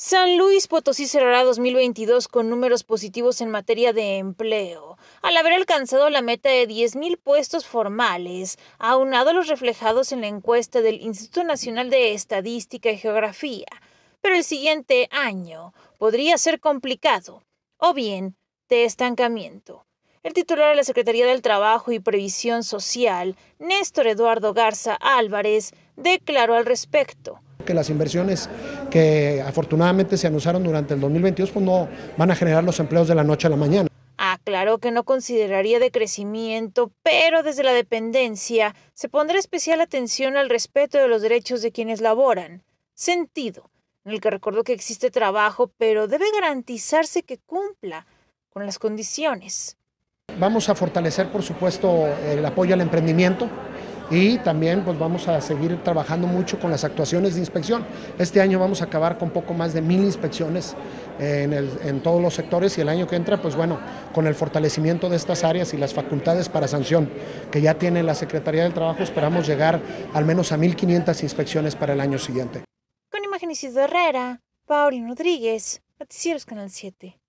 San Luis Potosí cerrará 2022 con números positivos en materia de empleo, al haber alcanzado la meta de 10.000 puestos formales, aunado a los reflejados en la encuesta del Instituto Nacional de Estadística y Geografía. Pero el siguiente año podría ser complicado, o bien de estancamiento. El titular de la Secretaría del Trabajo y Previsión Social, Néstor Eduardo Garza Álvarez, declaró al respecto que las inversiones que afortunadamente se anunciaron durante el 2022 pues, no van a generar los empleos de la noche a la mañana. Aclaró que no consideraría de crecimiento, pero desde la dependencia se pondrá especial atención al respeto de los derechos de quienes laboran. Sentido, en el que recordó que existe trabajo, pero debe garantizarse que cumpla con las condiciones. Vamos a fortalecer, por supuesto, el apoyo al emprendimiento, y también pues vamos a seguir trabajando mucho con las actuaciones de inspección. Este año vamos a acabar con poco más de mil inspecciones eh, en, todos los sectores y el año que entra, pues bueno, con el fortalecimiento de estas áreas y las facultades para sanción que ya tiene la Secretaría del Trabajo, esperamos llegar al menos a 1.500 inspecciones para el año siguiente. Con imágenes Herrera, Pauli Rodríguez, Noticieros Canal 7.